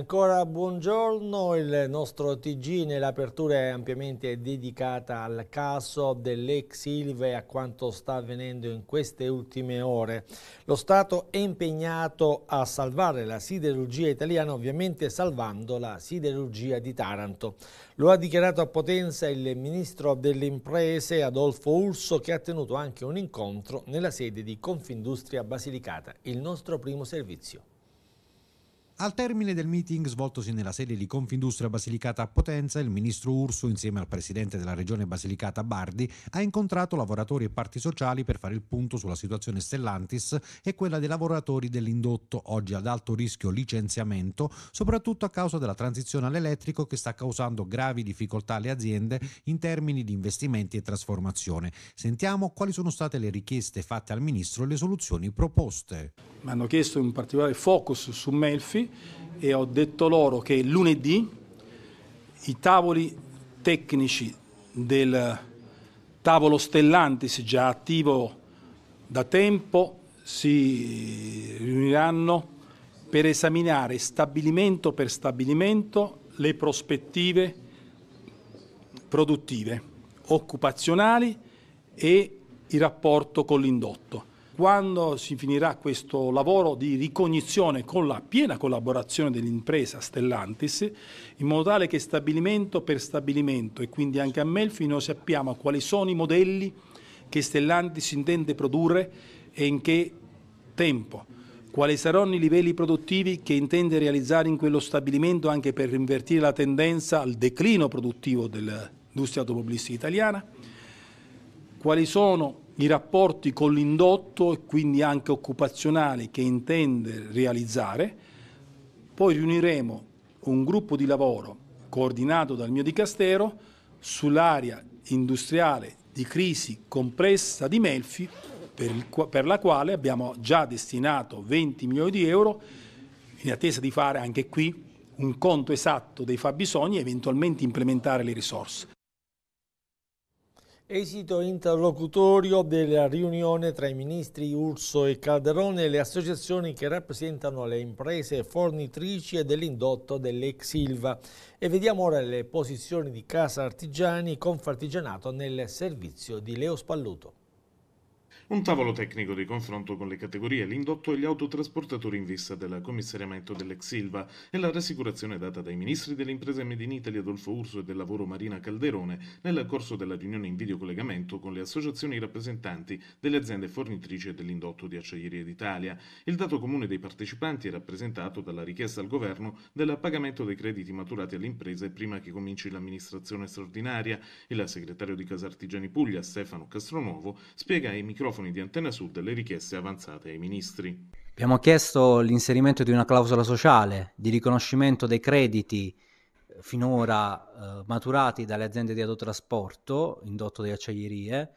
Ancora buongiorno, il nostro TG nell'apertura è ampiamente dedicata al caso dell'ex Ilve e a quanto sta avvenendo in queste ultime ore. Lo Stato è impegnato a salvare la siderurgia italiana, ovviamente salvando la siderurgia di Taranto. Lo ha dichiarato a Potenza il ministro delle imprese Adolfo Urso che ha tenuto anche un incontro nella sede di Confindustria Basilicata, il nostro primo servizio. Al termine del meeting svoltosi nella sede di Confindustria Basilicata a Potenza, il ministro Urso, insieme al presidente della regione Basilicata Bardi, ha incontrato lavoratori e parti sociali per fare il punto sulla situazione Stellantis e quella dei lavoratori dell'indotto, oggi ad alto rischio licenziamento, soprattutto a causa della transizione all'elettrico che sta causando gravi difficoltà alle aziende in termini di investimenti e trasformazione. Sentiamo quali sono state le richieste fatte al ministro e le soluzioni proposte. Mi hanno chiesto un particolare focus su Melfi e ho detto loro che lunedì i tavoli tecnici del tavolo Stellantis già attivo da tempo si riuniranno per esaminare stabilimento per stabilimento le prospettive produttive, occupazionali e il rapporto con l'indotto quando si finirà questo lavoro di ricognizione con la piena collaborazione dell'impresa Stellantis, in modo tale che stabilimento per stabilimento e quindi anche a Melfi noi sappiamo quali sono i modelli che Stellantis intende produrre e in che tempo, quali saranno i livelli produttivi che intende realizzare in quello stabilimento anche per invertire la tendenza al declino produttivo dell'industria automobilistica italiana, quali sono i rapporti con l'indotto e quindi anche occupazionali che intende realizzare, poi riuniremo un gruppo di lavoro coordinato dal mio dicastero sull'area industriale di crisi complessa di Melfi per, la quale abbiamo già destinato 20 milioni di euro in attesa di fare anche qui un conto esatto dei fabbisogni e eventualmente implementare le risorse. Esito interlocutorio della riunione tra i ministri Urso e Calderone e le associazioni che rappresentano le imprese fornitrici e dell'indotto dell'ex Silva. E vediamo ora le posizioni di Casa Artigiani Confartigianato nel servizio di Leo Spalluto. Un tavolo tecnico di confronto con le categorie, l'indotto e gli autotrasportatori in vista del commissariamento dell'ex Silva e la rassicurazione data dai ministri delle imprese Made in Italy Adolfo Urso e del lavoro Marina Calderone nel corso della riunione in videocollegamento con le associazioni rappresentanti delle aziende fornitrici dell'indotto di Acciaierie d'Italia. Il dato comune dei partecipanti è rappresentato dalla richiesta al governo del pagamento dei crediti maturati alle imprese prima che cominci l'amministrazione straordinaria. Il segretario di Casartigiani Puglia, Stefano Castronuovo, spiega ai microfoni microfoni di Antena Sud le richieste avanzate ai ministri. Abbiamo chiesto l'inserimento di una clausola sociale di riconoscimento dei crediti eh, finora eh, maturati dalle aziende di autotrasporto, indotto di acciaierie,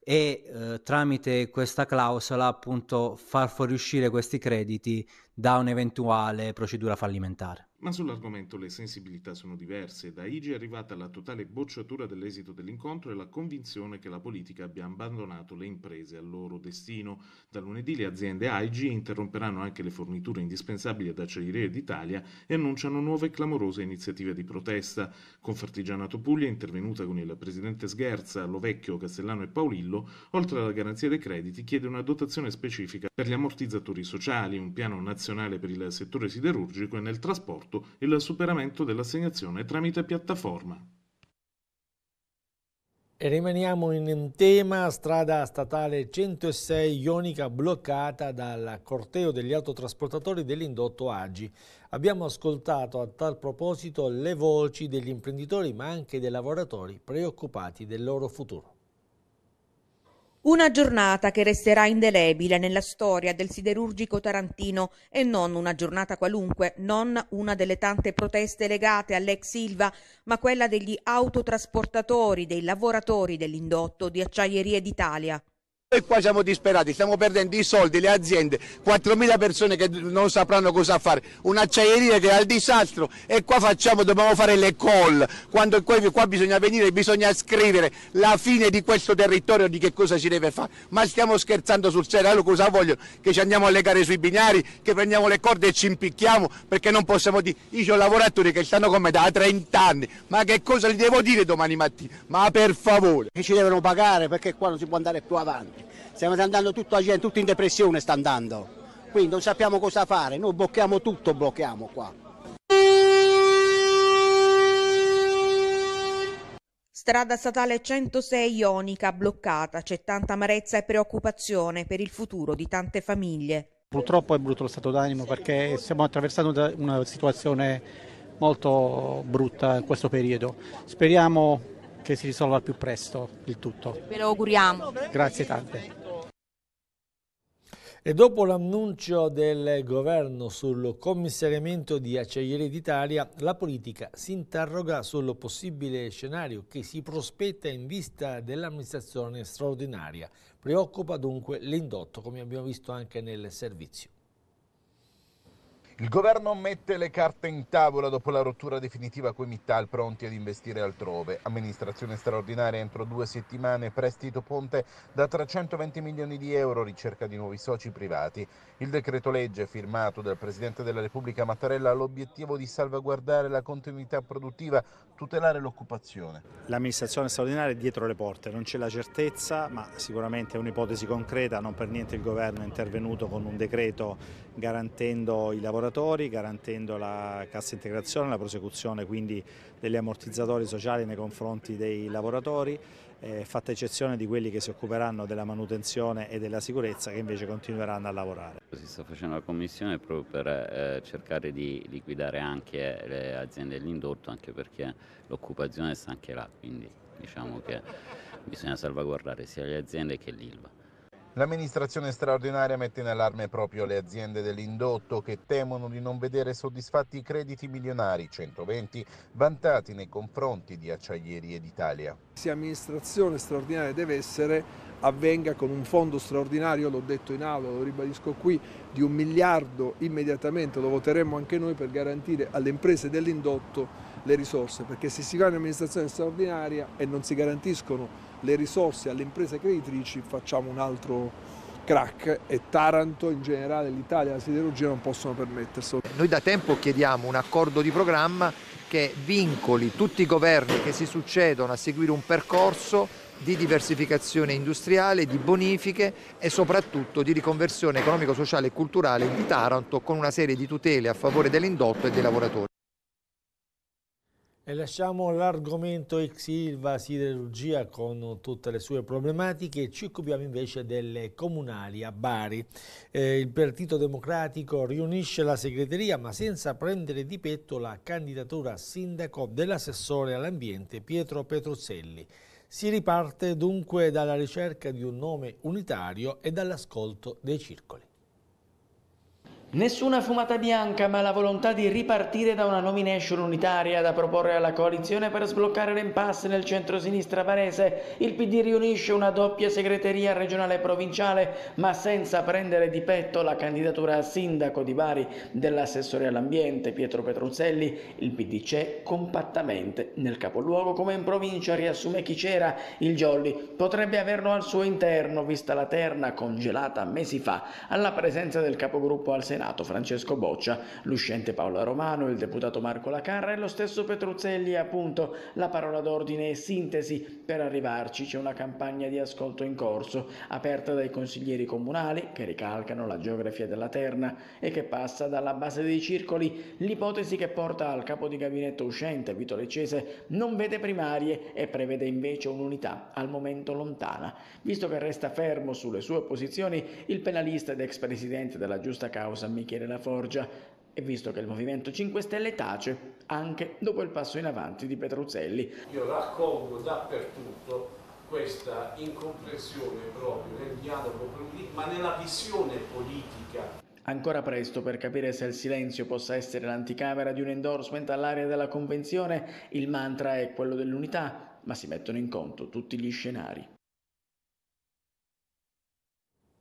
e eh, tramite questa clausola appunto far fuoriuscire questi crediti da un'eventuale procedura fallimentare. Ma sull'argomento le sensibilità sono diverse. Da Igi è arrivata la totale bocciatura dell'esito dell'incontro e la convinzione che la politica abbia abbandonato le imprese al loro destino. Da lunedì le aziende AIGI interromperanno anche le forniture indispensabili ad Acciaierie d'Italia e annunciano nuove clamorose iniziative di protesta. Confartigianato Puglia è intervenuta con il presidente Sgherza, Lovecchio, Castellano e Paulillo, oltre alla garanzia dei crediti, chiede una dotazione specifica per gli ammortizzatori sociali, un piano nazionale per il settore siderurgico e nel trasporto rapporto e il superamento dell'assegnazione tramite piattaforma. E rimaniamo in tema, strada statale 106 Ionica bloccata dal corteo degli autotrasportatori dell'indotto Agi. Abbiamo ascoltato a tal proposito le voci degli imprenditori ma anche dei lavoratori preoccupati del loro futuro. Una giornata che resterà indelebile nella storia del siderurgico tarantino e non una giornata qualunque, non una delle tante proteste legate all'ex Silva, ma quella degli autotrasportatori, dei lavoratori dell'indotto di Acciaierie d'Italia. Noi qua siamo disperati, stiamo perdendo i soldi, le aziende, 4.000 persone che non sapranno cosa fare, un'acciaieria che è al disastro e qua facciamo, dobbiamo fare le call, quando qua, bisogna venire, bisogna scrivere la fine di questo territorio, di che cosa si deve fare, ma stiamo scherzando sul serio, allora cosa vogliono? Che ci andiamo a legare sui binari, che prendiamo le corde e ci impicchiamo, perché non possiamo dire, io ho lavoratori che stanno con me da 30 anni, ma che cosa gli devo dire domani mattina? Ma per favore! Che ci devono pagare perché qua non si può andare più avanti. Stiamo andando tutta gente, tutta in depressione sta andando. Quindi non sappiamo cosa fare, noi blocchiamo tutto, blocchiamo qua. Strada statale 106 Ionica bloccata, c'è tanta amarezza e preoccupazione per il futuro di tante famiglie. Purtroppo è brutto lo stato d'animo perché stiamo attraversando una situazione molto brutta in questo periodo. Speriamo che si risolva al più presto il tutto. Ve lo auguriamo. Grazie tante. E dopo l'annuncio del governo sul commissariamento di Acciaieri d'Italia, la politica si interroga sul possibile scenario che si prospetta in vista dell'amministrazione straordinaria. Preoccupa dunque l'indotto, come abbiamo visto anche nel servizio. Il governo mette le carte in tavola dopo la rottura definitiva con Mittal, pronti ad investire altrove. Amministrazione straordinaria entro due settimane, prestito ponte da 320 milioni di euro, ricerca di nuovi soci privati. Il decreto legge firmato dal Presidente della Repubblica Mattarella ha l'obiettivo di salvaguardare la continuità produttiva, tutelare l'occupazione. L'amministrazione straordinaria è dietro le porte, non c'è la certezza, ma sicuramente è un'ipotesi concreta, non per niente il governo è intervenuto con un decreto garantendo i lavoratori lavoratori garantendo la cassa integrazione, la prosecuzione quindi degli ammortizzatori sociali nei confronti dei lavoratori, eh, fatta eccezione di quelli che si occuperanno della manutenzione e della sicurezza che invece continueranno a lavorare. Si sta facendo la commissione proprio per eh, cercare di liquidare anche le aziende dell'indotto anche perché l'occupazione sta anche là, quindi diciamo che bisogna salvaguardare sia le aziende che l'ILVA. L'amministrazione straordinaria mette in allarme proprio le aziende dell'indotto che temono di non vedere soddisfatti i crediti milionari 120 vantati nei confronti di Acciaierie d'Italia. Se amministrazione straordinaria deve essere avvenga con un fondo straordinario, l'ho detto in aula, lo ribadisco qui, di un miliardo immediatamente, lo voteremo anche noi per garantire alle imprese dell'indotto le risorse, perché se si va in amministrazione straordinaria e non si garantiscono le risorse alle imprese creditrici facciamo un altro crack e Taranto in generale, l'Italia e la siderurgia non possono permetterselo. Noi da tempo chiediamo un accordo di programma che vincoli tutti i governi che si succedono a seguire un percorso di diversificazione industriale, di bonifiche e soprattutto di riconversione economico, sociale e culturale di Taranto con una serie di tutele a favore dell'indotto e dei lavoratori. E lasciamo l'argomento ex Silva siderurgia con tutte le sue problematiche e ci occupiamo invece delle comunali a Bari. Eh, il Partito Democratico riunisce la segreteria ma senza prendere di petto la candidatura a sindaco dell'assessore all'ambiente Pietro Petruzzelli. Si riparte dunque dalla ricerca di un nome unitario e dall'ascolto dei circoli. Nessuna fumata bianca, ma la volontà di ripartire da una nomination unitaria da proporre alla coalizione per sbloccare l'impasse nel centro-sinistra varese. Il PD riunisce una doppia segreteria regionale e provinciale, ma senza prendere di petto la candidatura a sindaco di Bari dell'assessore all'ambiente Pietro Petruzzelli. Il PD c'è compattamente nel capoluogo come in provincia, riassume chi c'era. Il Giolli potrebbe averlo al suo interno, vista la terna congelata mesi fa alla presenza del capogruppo al Senato Senato Francesco Boccia, l'uscente Paola Romano, il deputato Marco Lacarra e lo stesso Petruzzelli, appunto, la parola d'ordine e sintesi. Per arrivarci c'è una campagna di ascolto in corso, aperta dai consiglieri comunali che ricalcano la geografia della terna e che passa dalla base dei circoli. L'ipotesi che porta al capo di gabinetto uscente, Vito Leccese, non vede primarie e prevede invece un'unità, al momento lontana. Visto che resta fermo sulle sue posizioni, il penalista ed ex presidente della giusta causa San Michele La Forgia e visto che il Movimento 5 Stelle tace anche dopo il passo in avanti di Petruzzelli. Io raccolgo dappertutto questa incomprensione proprio nel dialogo, ma nella visione politica Ancora presto per capire se il silenzio possa essere l'anticamera di un endorsement all'area della convenzione, il mantra è quello dell'unità, ma si mettono in conto tutti gli scenari.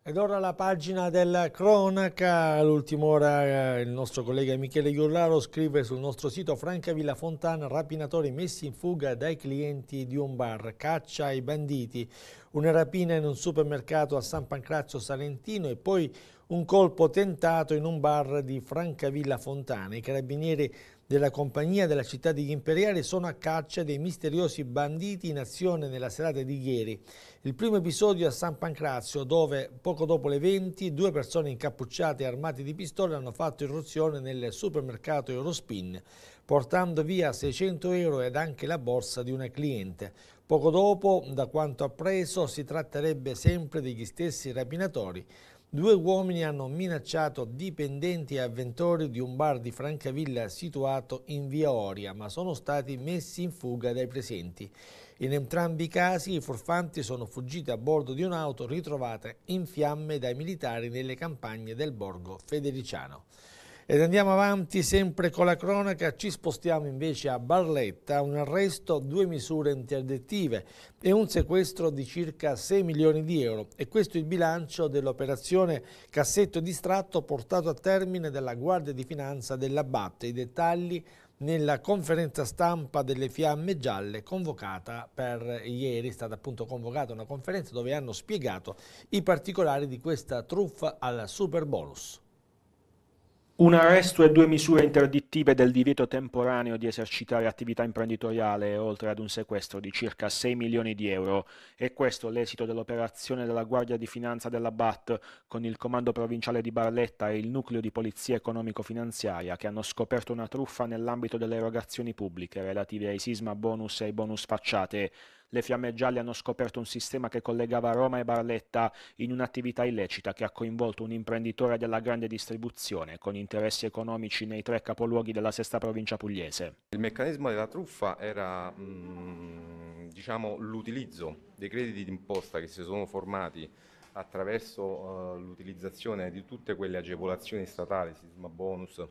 Ed ora la pagina della cronaca, all'ultima ora eh, il nostro collega Michele Giurlaro scrive sul nostro sito Francavilla Fontana, rapinatori messi in fuga dai clienti di un bar, caccia ai banditi, una rapina in un supermercato a San Pancrazio Salentino e poi un colpo tentato in un bar di Francavilla Fontana. I carabinieri della compagnia della città degli imperiali sono a caccia dei misteriosi banditi in azione nella serata di ieri. Il primo episodio a San Pancrazio, dove poco dopo le 20 due persone incappucciate e armate di pistole hanno fatto irruzione nel supermercato Eurospin, portando via 600 euro ed anche la borsa di una cliente. Poco dopo, da quanto appreso, si tratterebbe sempre degli stessi rapinatori. Due uomini hanno minacciato dipendenti e avventori di un bar di Francavilla situato in via Oria, ma sono stati messi in fuga dai presenti. In entrambi i casi i furfanti sono fuggiti a bordo di un'auto ritrovata in fiamme dai militari nelle campagne del borgo federiciano. Ed andiamo avanti sempre con la cronaca, ci spostiamo invece a Barletta, un arresto, due misure interdettive e un sequestro di circa 6 milioni di euro. E questo è il bilancio dell'operazione Cassetto Distratto portato a termine dalla Guardia di Finanza dell'Abbatte. I dettagli nella conferenza stampa delle Fiamme Gialle convocata per ieri, è stata appunto convocata una conferenza dove hanno spiegato i particolari di questa truffa al super bonus. Un arresto e due misure interdittive del divieto temporaneo di esercitare attività imprenditoriale, oltre ad un sequestro di circa 6 milioni di euro. E questo l'esito dell'operazione della Guardia di Finanza della BAT con il Comando Provinciale di Barletta e il Nucleo di Polizia Economico-Finanziaria che hanno scoperto una truffa nell'ambito delle erogazioni pubbliche relative ai sisma bonus e ai bonus facciate le Fiamme Gialle hanno scoperto un sistema che collegava Roma e Barletta in un'attività illecita che ha coinvolto un imprenditore della grande distribuzione con interessi economici nei tre capoluoghi della sesta provincia pugliese. Il meccanismo della truffa era mm, diciamo, l'utilizzo dei crediti d'imposta che si sono formati attraverso uh, l'utilizzazione di tutte quelle agevolazioni statali, sisma bonus,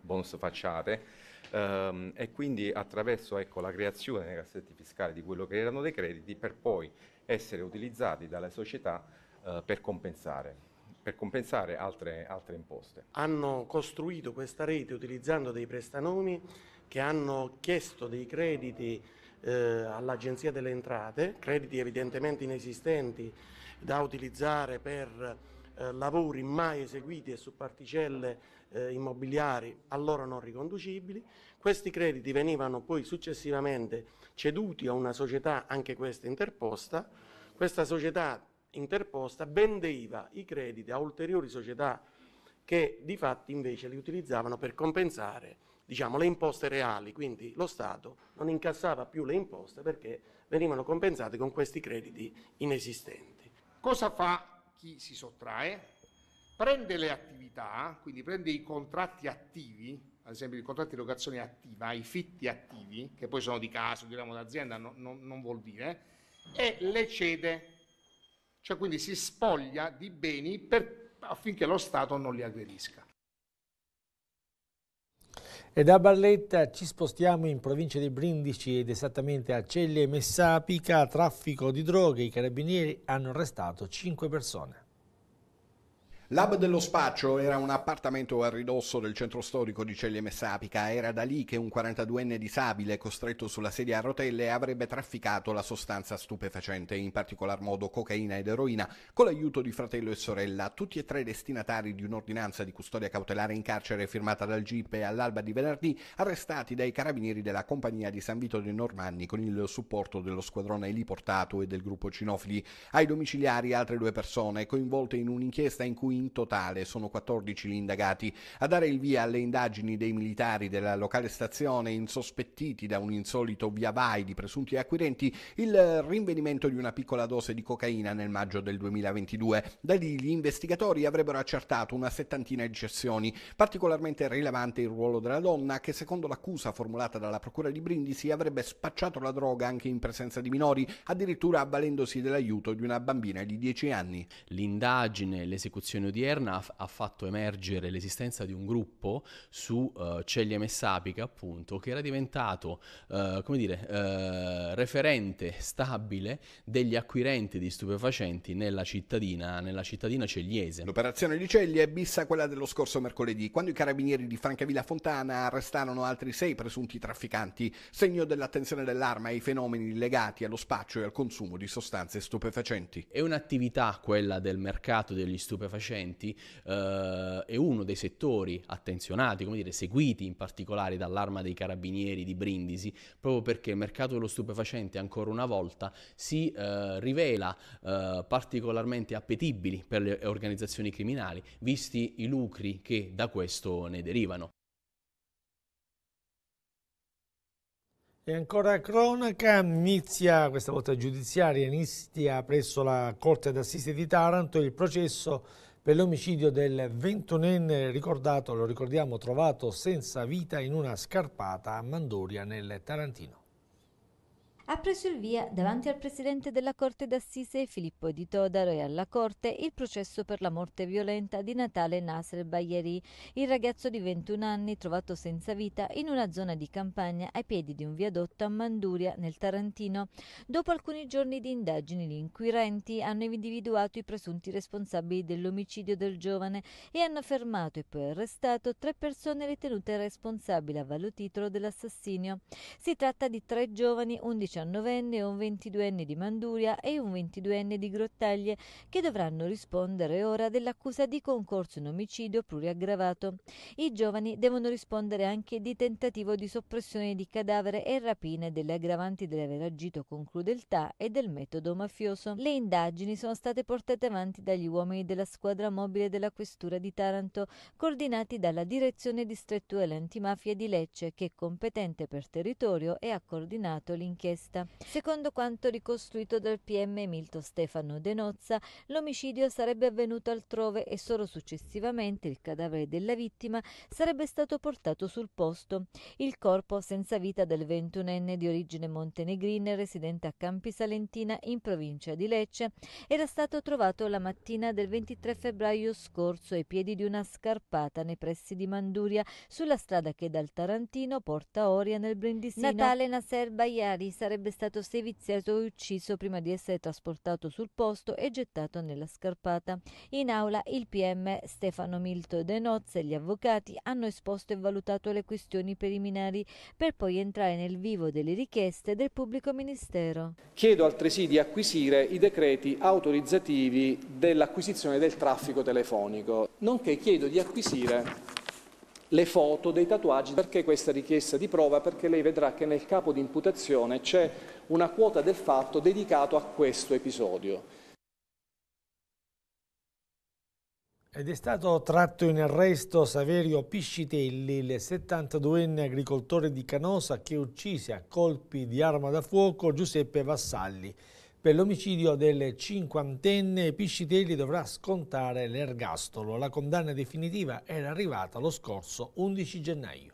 bonus facciate, ehm, e quindi attraverso ecco, la creazione nei cassetti fiscali di quello che erano dei crediti per poi essere utilizzati dalle società eh, per compensare per compensare altre, altre, imposte. Hanno costruito questa rete utilizzando dei prestanomi che hanno chiesto dei crediti eh, all'Agenzia delle Entrate, crediti evidentemente inesistenti da utilizzare per eh, lavori mai eseguiti e su particelle eh, immobiliari allora non riconducibili. Questi crediti venivano poi successivamente ceduti a una società, anche questa interposta. Questa società interposta vendeva i crediti a ulteriori società che di fatti invece li utilizzavano per compensare diciamo, le imposte reali, quindi lo Stato non incassava più le imposte perché venivano compensate con questi crediti inesistenti. Cosa fa chi si sottrae? prende le attività, quindi prende i contratti attivi, ad esempio i contratti di locazione attiva, i fitti attivi, che poi sono di casa, di ramo d'azienda, no, no, non vuol dire, e le cede, cioè quindi si spoglia di beni per, affinché lo Stato non li aggredisca. E da Barletta ci spostiamo in provincia di Brindisi ed esattamente a Celle Messapica, traffico di droghe, i carabinieri hanno arrestato 5 persone. L'hub dello spaccio era un appartamento a ridosso del centro storico di Ceglieme Messapica. Era da lì che un 42enne disabile costretto sulla sedia a rotelle avrebbe trafficato la sostanza stupefacente, in particolar modo cocaina ed eroina, con l'aiuto di fratello e sorella, tutti e tre destinatari di un'ordinanza di custodia cautelare in carcere firmata dal GIP all'alba di venerdì, arrestati dai carabinieri della compagnia di San Vito dei Normanni con il supporto dello squadrone eliportato e del gruppo Cinofili. Ai domiciliari altre due persone coinvolte in un'inchiesta in cui in totale sono 14 gli indagati. A dare il via alle indagini dei militari della locale stazione insospettiti da un insolito via vai di presunti acquirenti il rinvenimento di una piccola dose di cocaina nel maggio del 2022. Da lì gli investigatori avrebbero accertato una settantina di cessioni. Particolarmente rilevante il ruolo della donna che secondo l'accusa formulata dalla procura di Brindisi avrebbe spacciato la droga anche in presenza di minori, addirittura avvalendosi dell'aiuto di una bambina di 10 anni. L'indagine e l'esecuzione odierna ha, ha fatto emergere l'esistenza di un gruppo su uh, eh, Cegliame Sapica, appunto, che era diventato, uh, come dire, uh, referente stabile degli acquirenti di stupefacenti nella cittadina, nella cittadina cegliese. L'operazione di Ceglia è bissa quella dello scorso mercoledì, quando i carabinieri di Francavilla Fontana arrestarono altri sei presunti trafficanti, segno dell'attenzione dell'arma ai fenomeni legati allo spaccio e al consumo di sostanze stupefacenti. È un'attività, quella del mercato degli stupefacenti, recenti, eh, è uno dei settori attenzionati, come dire, seguiti in particolare dall'arma dei carabinieri di Brindisi, proprio perché il mercato dello stupefacente ancora una volta si eh, rivela eh, particolarmente appetibili per le organizzazioni criminali, visti i lucri che da questo ne derivano. E ancora cronaca, inizia questa volta giudiziaria, inizia presso la Corte d'Assise di Taranto il processo per l'omicidio del ventunenne ricordato, lo ricordiamo, trovato senza vita in una scarpata a Mandoria nel Tarantino. Ha preso il via davanti al presidente della Corte d'Assise Filippo di Todaro e alla Corte il processo per la morte violenta di Natale Nasr Bayeri, il ragazzo di 21 anni trovato senza vita in una zona di campagna ai piedi di un viadotto a Manduria, nel Tarantino. Dopo alcuni giorni di indagini, gli inquirenti hanno individuato i presunti responsabili dell'omicidio del giovane e hanno fermato e poi arrestato tre persone ritenute responsabili a vario titolo dell'assassinio. Si tratta di tre giovani, 11 anni diciannovenne, un ventiduenne di Manduria e un ventiduenne di Grottaglie, che dovranno rispondere ora dell'accusa di concorso in omicidio pluriaggravato. I giovani devono rispondere anche di tentativo di soppressione di cadavere e rapine delle aggravanti dell'aver agito con crudeltà e del metodo mafioso. Le indagini sono state portate avanti dagli uomini della squadra mobile della Questura di Taranto, coordinati dalla Direzione Distrettuale Antimafia di Lecce, che è competente per territorio e ha coordinato l'inchiesta terrorista. Secondo quanto ricostruito dal PM Milton Stefano Denozza, l'omicidio sarebbe avvenuto altrove e solo successivamente il cadavere della vittima sarebbe stato portato sul posto. Il corpo senza vita del 21enne di origine montenegrina residente a Campi Salentina in provincia di Lecce era stato trovato la mattina del 23 febbraio scorso ai piedi di una scarpata nei pressi di Manduria sulla strada che dal Tarantino porta Oria nel Brindisino. Natale Nasser Baiari sarebbe sarebbe stato seviziato e ucciso prima di essere trasportato sul posto e gettato nella scarpata. In aula il PM Stefano Milto De Nozze e gli avvocati hanno esposto e valutato le questioni preliminari per poi entrare nel vivo delle richieste del pubblico ministero. Chiedo altresì di acquisire i decreti autorizzativi dell'acquisizione del traffico telefonico, nonché chiedo di acquisire le foto dei tatuaggi. Perché questa richiesta di prova? Perché lei vedrà che nel capo di imputazione c'è una quota del fatto dedicato a questo episodio. Ed è stato tratto in arresto Saverio Piscitelli, il 72enne agricoltore di Canosa che uccise a colpi di arma da fuoco Giuseppe Vassalli. Per l'omicidio del cinquantenne Piscitelli dovrà scontare l'ergastolo. La condanna definitiva era arrivata lo scorso 11 gennaio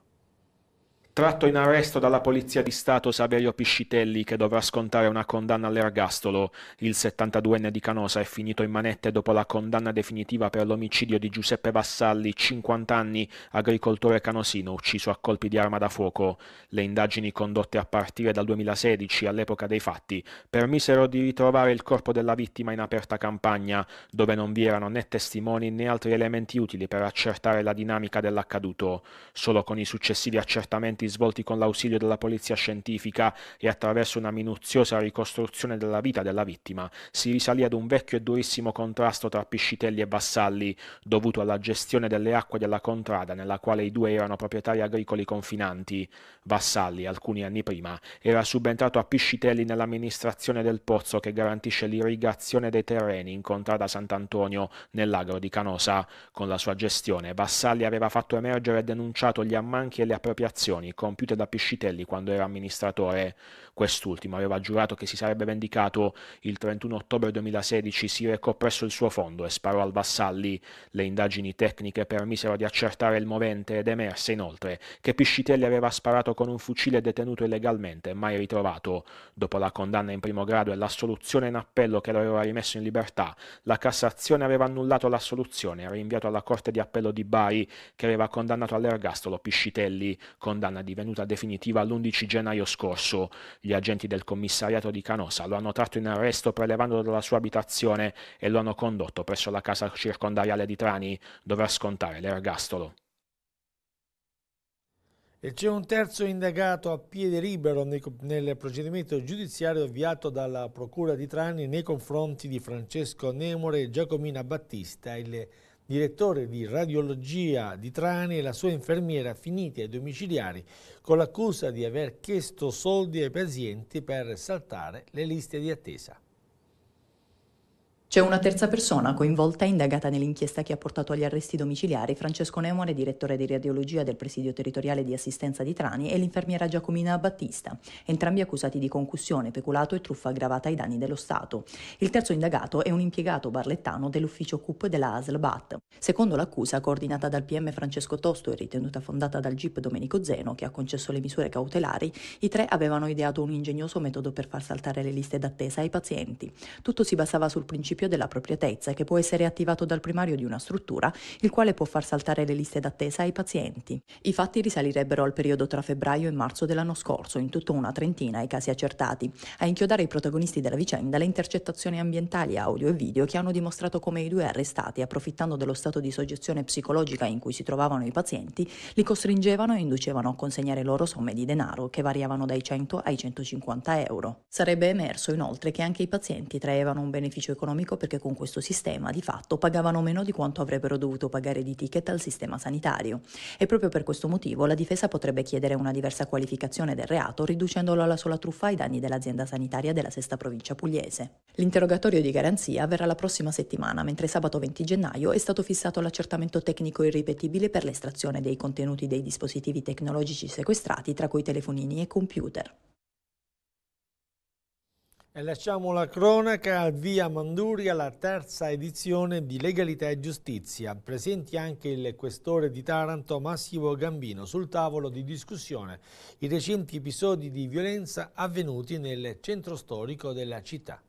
tratto in arresto dalla Polizia di Stato Saverio Piscitelli che dovrà scontare una condanna all'ergastolo. Il 72enne di Canosa è finito in manette dopo la condanna definitiva per l'omicidio di Giuseppe Vassalli, 50 anni, agricoltore canosino ucciso a colpi di arma da fuoco. Le indagini condotte a partire dal 2016, all'epoca dei fatti, permisero di ritrovare il corpo della vittima in aperta campagna, dove non vi erano né testimoni né altri elementi utili per accertare la dinamica dell'accaduto. Solo con i successivi accertamenti svolti con l'ausilio della polizia scientifica e attraverso una minuziosa ricostruzione della vita della vittima, si risalì ad un vecchio e durissimo contrasto tra Piscitelli e Vassalli, dovuto alla gestione delle acque della contrada nella quale i due erano proprietari agricoli confinanti. Vassalli, alcuni anni prima, era subentrato a Piscitelli nell'amministrazione del pozzo che garantisce l'irrigazione dei terreni in contrada Sant'Antonio nell'agro di Canosa. Con la sua gestione, Vassalli aveva fatto emergere e denunciato gli ammanchi e le appropriazioni compiute da Piscitelli quando era amministratore quest'ultimo. Aveva giurato che si sarebbe vendicato il 31 ottobre 2016, si recò presso il suo fondo e sparò al Vassalli. Le indagini tecniche permisero di accertare il movente ed emerse inoltre che Piscitelli aveva sparato con un fucile detenuto illegalmente, mai ritrovato. Dopo la condanna in primo grado e l'assoluzione in appello che lo aveva rimesso in libertà, la Cassazione aveva annullato l'assoluzione e rinviato alla Corte di Appello di Bari che aveva condannato all'ergastolo Piscitelli, condanna di divenuta definitiva l'11 gennaio scorso. Gli agenti del commissariato di Canosa lo hanno tratto in arresto prelevandolo dalla sua abitazione e lo hanno condotto presso la casa circondariale di Trani, dove a scontare l'ergastolo. E c'è un terzo indagato a piede libero nel procedimento giudiziario avviato dalla Procura di Trani nei confronti di Francesco Nemore e Giacomina Battista, il direttore di radiologia di Trani e la sua infermiera finiti ai domiciliari con l'accusa di aver chiesto soldi ai pazienti per saltare le liste di attesa. C'è una terza persona coinvolta e indagata nell'inchiesta che ha portato agli arresti domiciliari Francesco Nemone, direttore di radiologia del presidio territoriale di assistenza di Trani, e l'infermiera Giacomina Battista, entrambi accusati di concussione, peculato e truffa aggravata ai danni dello Stato. Il terzo indagato è un impiegato barlettano dell'ufficio CUP della ASL BAT. Secondo l'accusa, coordinata dal PM Francesco Tosto e ritenuta fondata dal GIP Domenico Zeno, che ha concesso le misure cautelari, i tre avevano ideato un ingegnoso metodo per far saltare le liste d'attesa ai pazienti. Tutto si basava sul principio principio proprietezza che può essere attivato dal primario di una struttura, il quale può far saltare le liste d'attesa ai pazienti. I fatti risalirebbero al periodo tra febbraio e marzo dell'anno scorso, in tutto una trentina i casi accertati. A inchiodare i protagonisti della vicenda le intercettazioni ambientali, audio e video che hanno dimostrato come i due arrestati, approfittando dello stato di soggezione psicologica in cui si trovavano i pazienti, li costringevano e inducevano a consegnare loro somme di denaro che variavano dai 100 ai 150 euro. Sarebbe emerso inoltre che anche i pazienti traevano un beneficio economico economico perché con questo sistema di fatto pagavano meno di quanto avrebbero dovuto pagare di ticket al sistema sanitario e proprio per questo motivo la difesa potrebbe chiedere una diversa qualificazione del reato riducendolo alla sola truffa ai danni dell'azienda sanitaria della sesta provincia pugliese. L'interrogatorio di garanzia avverrà la prossima settimana mentre sabato 20 gennaio è stato fissato l'accertamento tecnico irripetibile per l'estrazione dei contenuti dei dispositivi tecnologici sequestrati tra cui telefonini e computer. E lasciamo la cronaca al via Manduria, la terza edizione di Legalità e Giustizia. Presenti anche il questore di Taranto Massimo Gambino sul tavolo di discussione i recenti episodi di violenza avvenuti nel centro storico della città.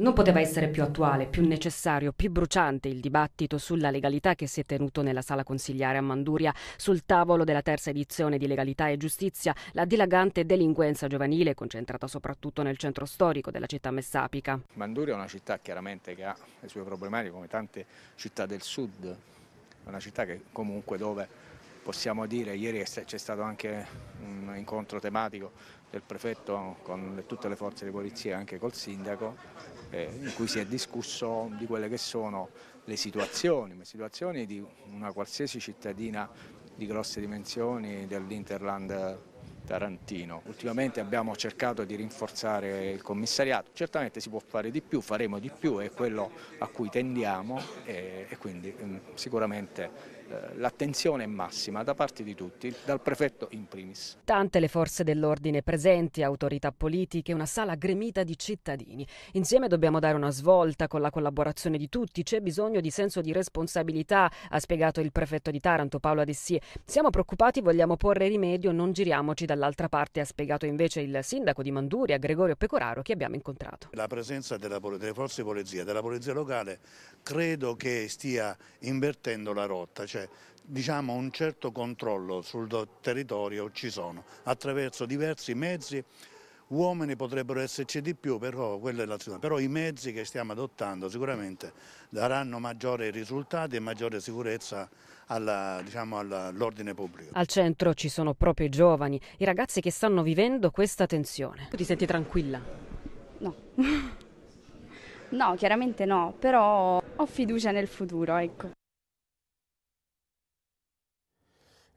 Non poteva essere più attuale, più necessario, più bruciante il dibattito sulla legalità che si è tenuto nella sala consigliare a Manduria. Sul tavolo della terza edizione di Legalità e Giustizia, la dilagante delinquenza giovanile, concentrata soprattutto nel centro storico della città messapica. Manduria è una città chiaramente che ha le sue problematiche come tante città del sud, è una città che comunque dove possiamo dire, ieri c'è stato anche un incontro tematico del prefetto con tutte le forze di polizia e anche col sindaco, eh, in cui si è discusso di quelle che sono le situazioni, le situazioni di una qualsiasi cittadina di grosse dimensioni dell'Interland tarantino. Ultimamente abbiamo cercato di rinforzare il commissariato, certamente si può fare di più, faremo di più, è quello a cui tendiamo e, eh, e quindi mh, mm, sicuramente eh, l'attenzione è massima da parte di tutti, dal prefetto in primis. Tante le forze dell'ordine presenti, autorità politiche, una sala gremita di cittadini. Insieme dobbiamo dare una svolta con la collaborazione di tutti, c'è bisogno di senso di responsabilità, ha spiegato il prefetto di Taranto Paolo Adessi. Siamo preoccupati, vogliamo porre rimedio, non giriamoci dall'altra parte, ha spiegato invece il sindaco di Manduria, Gregorio Pecoraro, che abbiamo incontrato. La presenza della, delle forze di polizia, della polizia locale, credo che stia invertendo la rotta, cioè invece diciamo, un certo controllo sul territorio ci sono, attraverso diversi mezzi, uomini potrebbero esserci di più, però, è però i mezzi che stiamo adottando sicuramente daranno maggiori risultati e maggiore sicurezza diciamo, all'ordine diciamo, all pubblico. Al centro ci sono proprio i giovani, i ragazzi che stanno vivendo questa tensione. Tu ti senti tranquilla? No. no, chiaramente no, però ho fiducia nel futuro, ecco.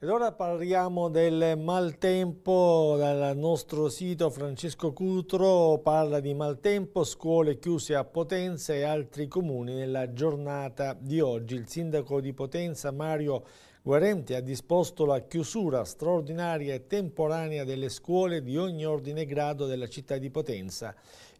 Ed ora parliamo del maltempo dal nostro sito Francesco Cutro parla di maltempo, scuole chiuse a Potenza e altri comuni nella giornata di oggi. Il sindaco di Potenza Mario Guarenti ha disposto la chiusura straordinaria e temporanea delle scuole di ogni ordine e grado della città di Potenza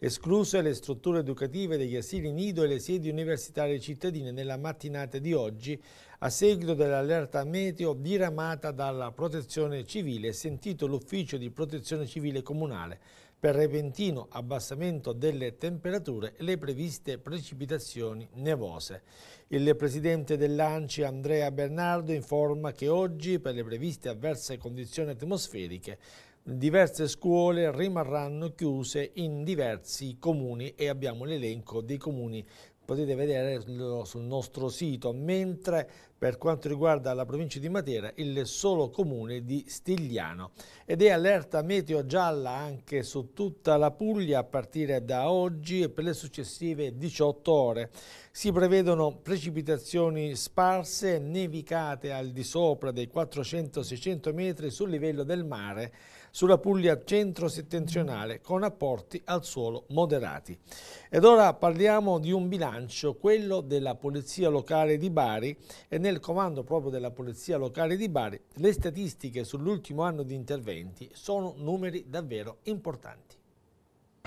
escluse le strutture educative degli asili nido e le sedi universitarie cittadine nella mattinata di oggi a seguito dell'allerta meteo diramata dalla protezione civile e sentito l'ufficio di protezione civile comunale per repentino abbassamento delle temperature e le previste precipitazioni nevose. Il presidente dell'ANCI Andrea Bernardo informa che oggi per le previste avverse condizioni atmosferiche diverse scuole rimarranno chiuse in diversi comuni e abbiamo l'elenco dei comuni potete vedere sul nostro sito, mentre per quanto riguarda la provincia di Matera il solo comune di Stigliano. Ed è allerta meteo gialla anche su tutta la Puglia a partire da oggi e per le successive 18 ore. Si prevedono precipitazioni sparse, nevicate al di sopra dei 400-600 metri sul livello del mare, sulla Puglia centro-settentrionale con apporti al suolo moderati. Ed ora parliamo di un bilancio, quello della Polizia Locale di Bari e nel comando proprio della Polizia Locale di Bari le statistiche sull'ultimo anno di interventi sono numeri davvero importanti.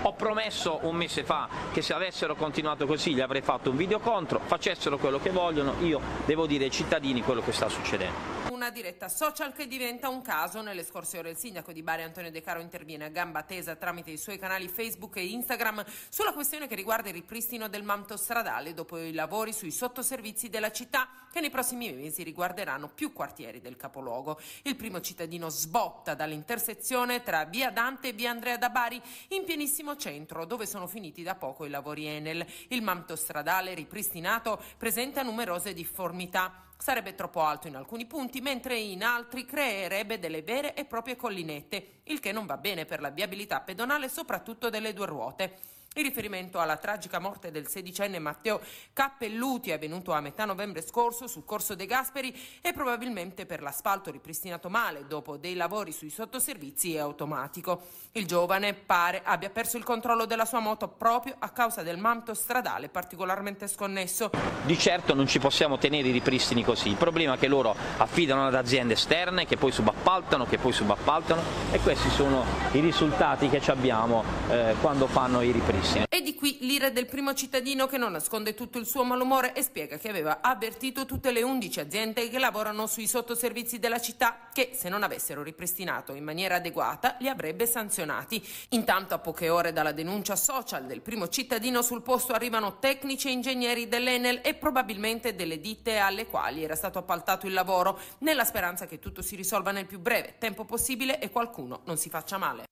Ho promesso un mese fa che se avessero continuato così gli avrei fatto un video contro, facessero quello che vogliono, io devo dire ai cittadini quello che sta succedendo una diretta social che diventa un caso. Nelle scorse ore il sindaco di Bari Antonio De Caro interviene a gamba tesa tramite i suoi canali Facebook e Instagram sulla questione che riguarda il ripristino del manto stradale dopo i lavori sui sottoservizi della città che nei prossimi mesi riguarderanno più quartieri del capoluogo. Il primo cittadino sbotta dall'intersezione tra via Dante e via Andrea da Bari in pienissimo centro dove sono finiti da poco i lavori Enel. Il manto stradale ripristinato presenta numerose difformità sarebbe troppo alto in alcuni punti, mentre in altri creerebbe delle vere e proprie collinette, il che non va bene per la viabilità pedonale soprattutto delle due ruote. In riferimento alla tragica morte del sedicenne Matteo Cappelluti avvenuto a metà novembre scorso sul corso De Gasperi e probabilmente per l'asfalto ripristinato male dopo dei lavori sui sottoservizi è automatico. Il giovane pare abbia perso il controllo della sua moto proprio a causa del manto stradale particolarmente sconnesso. Di certo non ci possiamo tenere i ripristini così, il problema è che loro affidano ad aziende esterne che poi subappaltano, che poi subappaltano e questi sono i risultati che abbiamo eh, quando fanno i ripristini tantissimo. E di qui l'ira del primo cittadino che non nasconde tutto il suo malumore e spiega che aveva avvertito tutte le 11 aziende che lavorano sui sottoservizi della città che se non avessero ripristinato in maniera adeguata li avrebbe sanzionati. Intanto a poche ore dalla denuncia social del primo cittadino sul posto arrivano tecnici e ingegneri dell'Enel e probabilmente delle ditte alle quali era stato appaltato il lavoro, nella speranza che tutto si risolva nel più breve tempo possibile e qualcuno non si faccia male.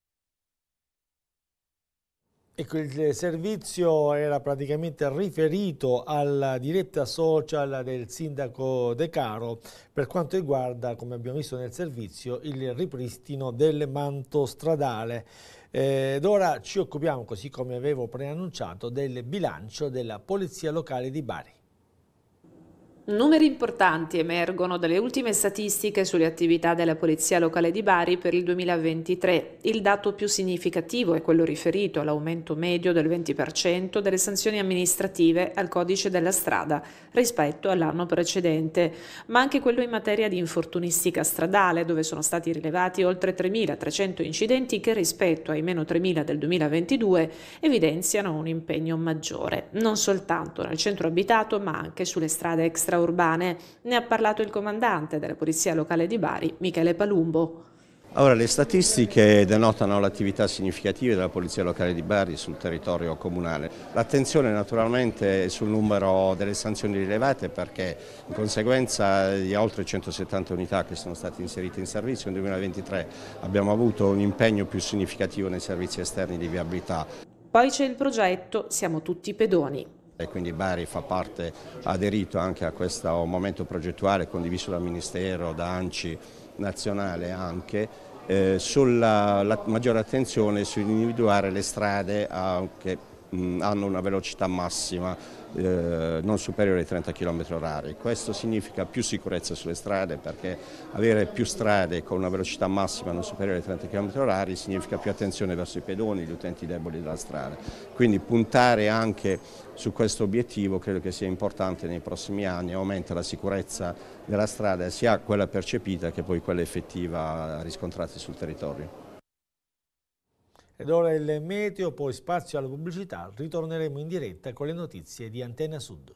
Ecco, il eh, servizio era praticamente riferito alla diretta social del sindaco De Caro per quanto riguarda, come abbiamo visto nel servizio, il ripristino del manto stradale. Eh, ed ora ci occupiamo, così come avevo preannunciato, del bilancio della Polizia Locale di Bari. Numeri importanti emergono dalle ultime statistiche sulle attività della Polizia Locale di Bari per il 2023. Il dato più significativo è quello riferito all'aumento medio del 20% delle sanzioni amministrative al codice della strada rispetto all'anno precedente, ma anche quello in materia di infortunistica stradale, dove sono stati rilevati oltre 3.300 incidenti che rispetto ai meno 3.000 del 2022 evidenziano un impegno maggiore, non soltanto nel centro abitato ma anche sulle strade extra extraurbane. Ne ha parlato il comandante della Polizia Locale di Bari, Michele Palumbo. Ora, le statistiche denotano l'attività significativa della Polizia Locale di Bari sul territorio comunale. L'attenzione naturalmente è sul numero delle sanzioni rilevate perché in conseguenza di oltre 170 unità che sono state inserite in servizio nel 2023 abbiamo avuto un impegno più significativo nei servizi esterni di viabilità. Poi c'è il progetto Siamo tutti pedoni, e quindi Bari fa parte, ha aderito anche a questo momento progettuale condiviso dal Ministero, da ANCI nazionale anche, eh, sulla maggiore attenzione su individuare le strade a, che mh, hanno una velocità massima eh, non superiore ai 30 km h Questo significa più sicurezza sulle strade perché avere più strade con una velocità massima non superiore ai 30 km h significa più attenzione verso i pedoni, gli utenti deboli della strada. Quindi puntare anche su questo obiettivo credo che sia importante nei prossimi anni aumenta la sicurezza della strada sia quella percepita che poi quella effettiva riscontrata sul territorio. Ed ora il meteo, poi spazio alla pubblicità, ritorneremo in diretta con le notizie di Antena Sud.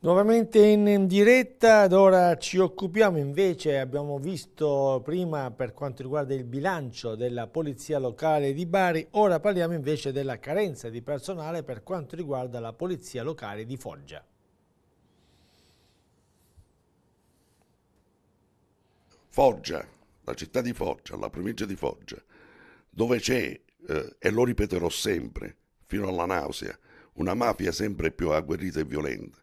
Nuovamente in diretta, ad ora ci occupiamo invece, abbiamo visto prima per quanto riguarda il bilancio della Polizia Locale di Bari, ora parliamo invece della carenza di personale per quanto riguarda la Polizia Locale di Foggia. Foggia, la città di Foggia, la provincia di Foggia, dove c'è, eh, e lo ripeterò sempre, fino alla nausea, una mafia sempre più agguerrita e violenta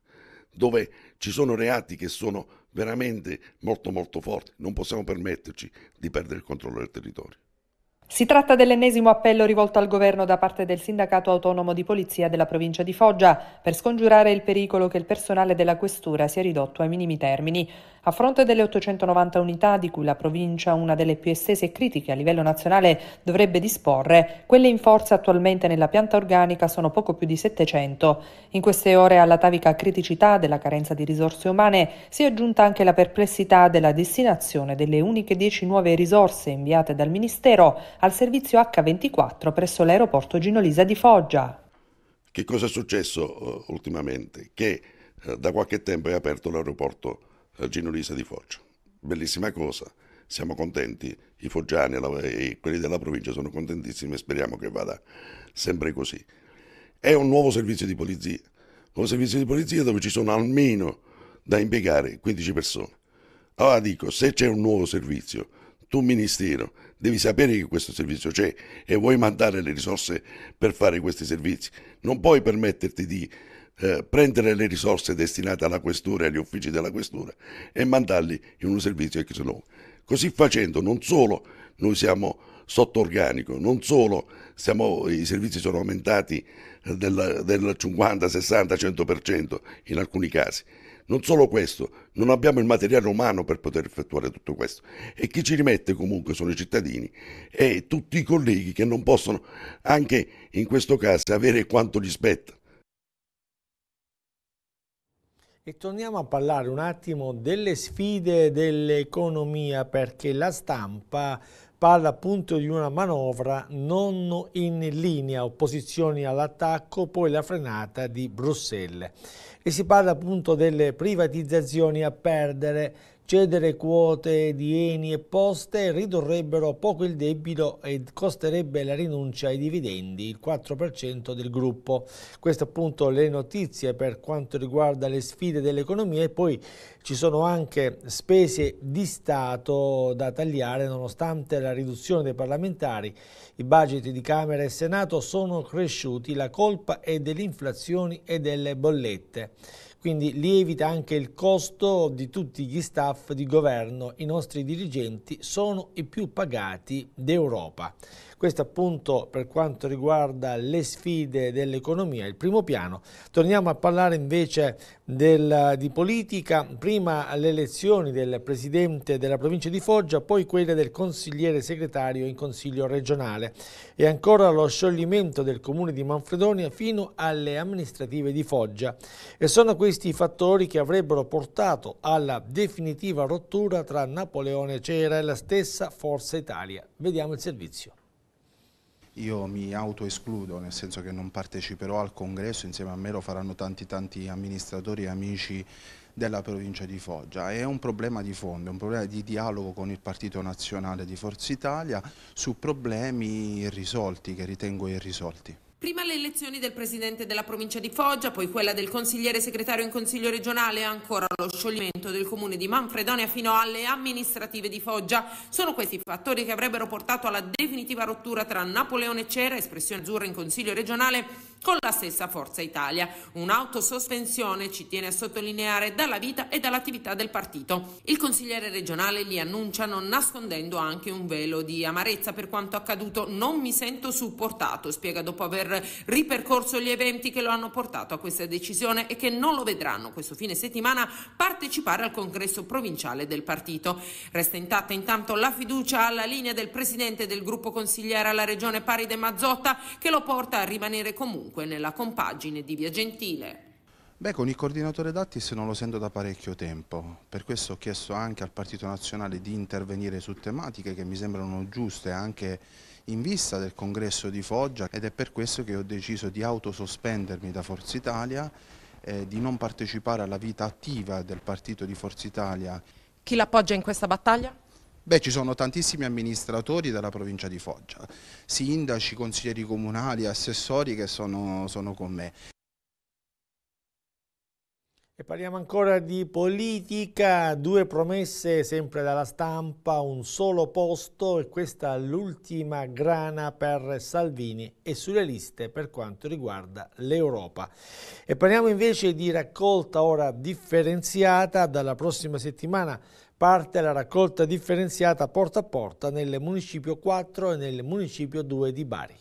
dove ci sono reati che sono veramente molto molto forti. Non possiamo permetterci di perdere il controllo del territorio. Si tratta dell'ennesimo appello rivolto al governo da parte del sindacato autonomo di polizia della provincia di Foggia per scongiurare il pericolo che il personale della questura sia ridotto ai minimi termini. A fronte delle 890 unità di cui la provincia, una delle più estese e critiche a livello nazionale, dovrebbe disporre, quelle in forza attualmente nella pianta organica sono poco più di 700. In queste ore alla tavica criticità della carenza di risorse umane si è aggiunta anche la perplessità della destinazione delle uniche 10 nuove risorse inviate dal Ministero al servizio H24 presso l'aeroporto Ginolisa di Foggia. Che cosa è successo uh, ultimamente? Che uh, da qualche tempo è aperto l'aeroporto eh, Gino Lisa di Foggia. Bellissima cosa, siamo contenti, i foggiani e quelli della provincia sono contentissimi e speriamo che vada sempre così. È un nuovo servizio di polizia, un servizio di polizia dove ci sono almeno da impiegare 15 persone. Allora dico, se c'è un nuovo servizio, tu ministero devi sapere che questo servizio c'è e vuoi mandare le risorse per fare questi servizi. Non puoi permetterti di eh, prendere le risorse destinate alla questura e agli uffici della questura e mandarli in un servizio ex novo. Così facendo non solo noi siamo sotto organico, non solo siamo, i servizi sono aumentati del, del 50, 60, 100% in alcuni casi, non solo questo, non abbiamo il materiale umano per poter effettuare tutto questo. E chi ci rimette comunque sono i cittadini e tutti i colleghi che non possono, anche in questo caso, avere quanto gli spetta. E torniamo a parlare un attimo delle sfide dell'economia perché la stampa parla appunto di una manovra non in linea, opposizioni all'attacco, poi la frenata di Bruxelles. E si parla appunto delle privatizzazioni a perdere Cedere quote di Eni e Poste ridurrebbero poco il debito e costerebbe la rinuncia ai dividendi, il 4% del gruppo. Queste appunto le notizie per quanto riguarda le sfide dell'economia e poi ci sono anche spese di Stato da tagliare nonostante la riduzione dei parlamentari. I budget di Camera e Senato sono cresciuti, la colpa è delle inflazioni e delle bollette quindi lievita anche il costo di tutti gli staff di governo, i nostri dirigenti sono i più pagati d'Europa. Questo appunto per quanto riguarda le sfide dell'economia, il primo piano. Torniamo a parlare invece del, di politica, prima le elezioni del presidente della provincia di Foggia, poi quelle del consigliere segretario in consiglio regionale e ancora lo scioglimento del comune di Manfredonia fino alle amministrative di Foggia. E sono questi i fattori che avrebbero portato alla definitiva rottura tra Napoleone Cera e la stessa Forza Italia. Vediamo il servizio io mi auto escludo nel senso che non parteciperò al congresso, insieme a me lo faranno tanti tanti amministratori e amici della provincia di Foggia. È un problema di fondo, è un problema di dialogo con il Partito Nazionale di Forza Italia su problemi irrisolti, che ritengo irrisolti. Prima le elezioni del presidente della provincia di Foggia, poi quella del consigliere segretario in consiglio regionale e ancora lo scioglimento del comune di Manfredonia fino alle amministrative di Foggia. Sono questi i fattori che avrebbero portato alla definitiva rottura tra Napoleone Cera, espressione azzurra in consiglio regionale, con la stessa Forza Italia. Un'autosospensione, ci tiene a sottolineare, dalla vita e dall'attività del partito. Il consigliere regionale li annuncia non nascondendo anche un velo di amarezza per quanto accaduto. Non mi sento supportato, spiega dopo aver ripercorso gli eventi che lo hanno portato a questa decisione e che non lo vedranno questo fine settimana partecipare al congresso provinciale del partito. Resta intatta intanto la fiducia alla linea del presidente del gruppo consigliere alla regione Paride Mazzotta che lo porta a rimanere comunque ovunque nella compagine di Via Gentile. Beh, con il coordinatore Dattis non lo sento da parecchio tempo, per questo ho chiesto anche al Partito Nazionale di intervenire su tematiche che mi sembrano giuste anche in vista del congresso di Foggia ed è per questo che ho deciso di autosospendermi da Forza Italia, eh, di non partecipare alla vita attiva del partito di Forza Italia. Chi l'appoggia in questa battaglia? Beh, ci sono tantissimi amministratori della provincia di Foggia, sindaci, consiglieri comunali, assessori che sono, sono con me. E parliamo ancora di politica, due promesse sempre dalla stampa, un solo posto e questa l'ultima grana per Salvini e sulle liste per quanto riguarda l'Europa. E parliamo invece di raccolta ora differenziata dalla prossima settimana parte la raccolta differenziata porta a porta nel municipio 4 e nel municipio 2 di Bari.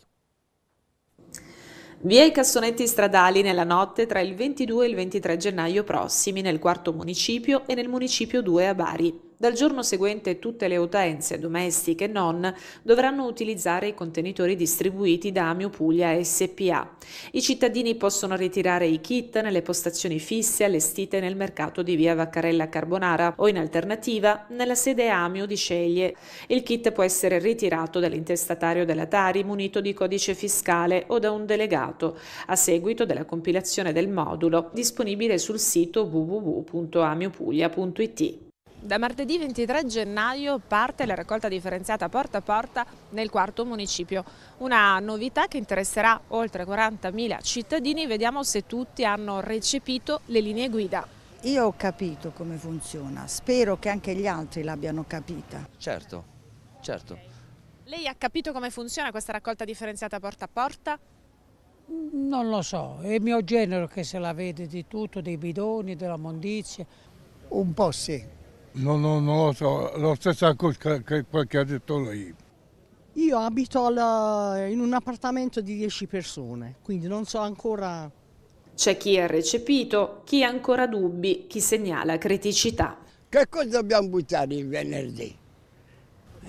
Via i cassonetti stradali nella notte tra il 22 e il 23 gennaio prossimi nel quarto municipio e nel municipio 2 a Bari. Dal giorno seguente tutte le utenze, domestiche e non, dovranno utilizzare i contenitori distribuiti da Amio Puglia SPA. I cittadini possono ritirare i kit nelle postazioni fisse allestite nel mercato di via Vaccarella Carbonara o in alternativa nella sede Amio di Sceglie. Il kit può essere ritirato dall'intestatario della Tari munito di codice fiscale o da un delegato a seguito della compilazione del modulo disponibile sul sito www.amiopuglia.it. Da martedì 23 gennaio parte la raccolta differenziata porta a porta nel quarto municipio. Una novità che interesserà oltre 40.000 cittadini, vediamo se tutti hanno recepito le linee guida. Io ho capito come funziona, spero che anche gli altri l'abbiano capita. Certo, certo. Lei ha capito come funziona questa raccolta differenziata porta a porta? Non lo so, è mio genero che se la vede di tutto, dei bidoni, della mondizia. Un po' sì, No, no, non lo so, lo stesso cosa che, che ha detto lei. Io abito al, eh, in un appartamento di 10 persone, quindi non so ancora... C'è chi ha recepito, chi ha ancora dubbi, chi segnala criticità. Che cosa dobbiamo buttare il venerdì?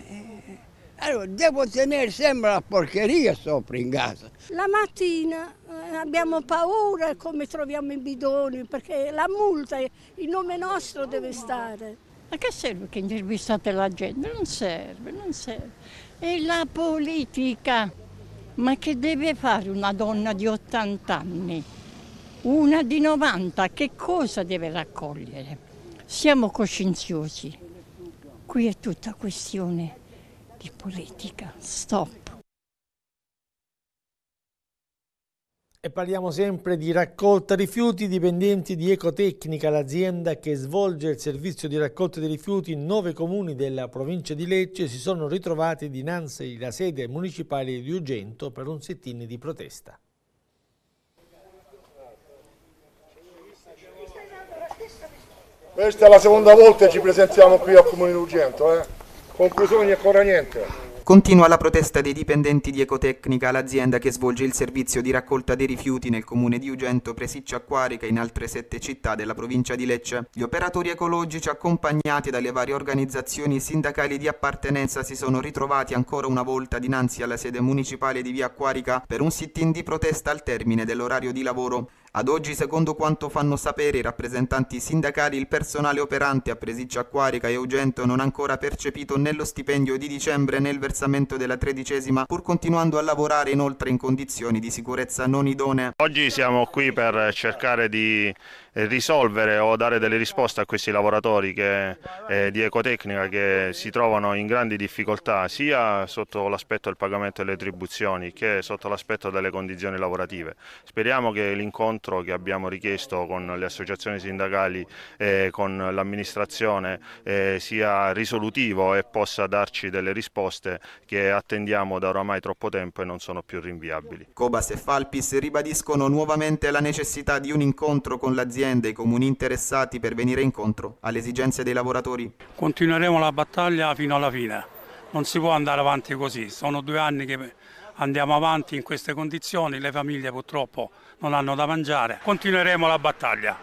Eh, allora, devo tenere sempre la porcheria sopra in casa. La mattina eh, abbiamo paura come troviamo i bidoni, perché la multa in nome nostro deve stare. Ma che serve che intervistate la gente? Non serve, non serve. È la politica. Ma che deve fare una donna di 80 anni? Una di 90? Che cosa deve raccogliere? Siamo coscienziosi. Qui è tutta questione di politica. Stop. E parliamo sempre di raccolta rifiuti dipendenti di Ecotecnica, l'azienda che svolge il servizio di raccolta dei rifiuti in nove comuni della provincia di Lecce si sono ritrovati dinanzi alla sede municipale di Ugento per un settine di protesta. Questa è la seconda volta che ci presentiamo qui al comune di Ugento, eh? conclusioni ancora niente. Continua la protesta dei dipendenti di Ecotecnica, l'azienda che svolge il servizio di raccolta dei rifiuti nel comune di Ugento, Presiccia Acquarica e in altre sette città della provincia di Lecce. Gli operatori ecologici accompagnati dalle varie organizzazioni sindacali di appartenenza si sono ritrovati ancora una volta dinanzi alla sede municipale di Via Acquarica per un sit-in di protesta al termine dell'orario di lavoro. Ad oggi, secondo quanto fanno sapere i rappresentanti sindacali, il personale operante a Presiccia Acquarica e Eugento non ha ancora percepito né lo stipendio di dicembre né il versamento della tredicesima, pur continuando a lavorare inoltre in condizioni di sicurezza non idonee. Oggi siamo qui per cercare di risolvere o dare delle risposte a questi lavoratori che, eh, di ecotecnica che si trovano in grandi difficoltà sia sotto l'aspetto del pagamento delle tribuzioni che sotto l'aspetto delle condizioni lavorative. Speriamo che l'incontro che abbiamo richiesto con le associazioni sindacali e eh, con l'amministrazione eh, sia risolutivo e possa darci delle risposte che attendiamo da oramai troppo tempo e non sono più rinviabili. Cobas e Falpis ribadiscono nuovamente la necessità di un incontro con l'azienda aziende e i comuni interessati per venire incontro alle esigenze dei lavoratori. Continueremo la battaglia fino alla fine, non si può andare avanti così, sono due anni che andiamo avanti in queste condizioni, le famiglie purtroppo non hanno da mangiare, continueremo la battaglia.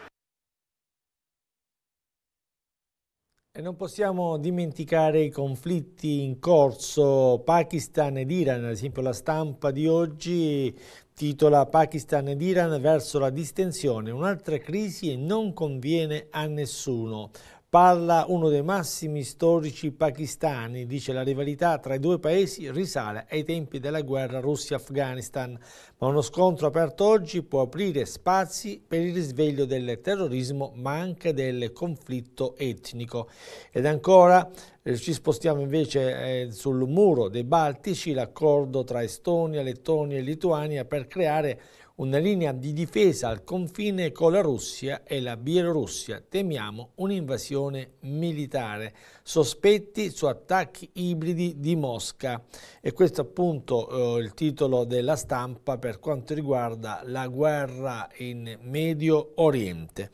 E non possiamo dimenticare i conflitti in corso Pakistan ed Iran, ad esempio la stampa di oggi Titola Pakistan ed Iran verso la distensione, un'altra crisi e non conviene a nessuno. Parla uno dei massimi storici pakistani, dice la rivalità tra i due paesi risale ai tempi della guerra Russia-Afghanistan, ma uno scontro aperto oggi può aprire spazi per il risveglio del terrorismo ma anche del conflitto etnico. Ed ancora eh, ci spostiamo invece eh, sul muro dei Baltici, l'accordo tra Estonia, Lettonia e Lituania per creare una linea di difesa al confine con la Russia e la Bielorussia. Temiamo un'invasione militare. Sospetti su attacchi ibridi di Mosca. E questo è appunto eh, il titolo della stampa per quanto riguarda la guerra in Medio Oriente.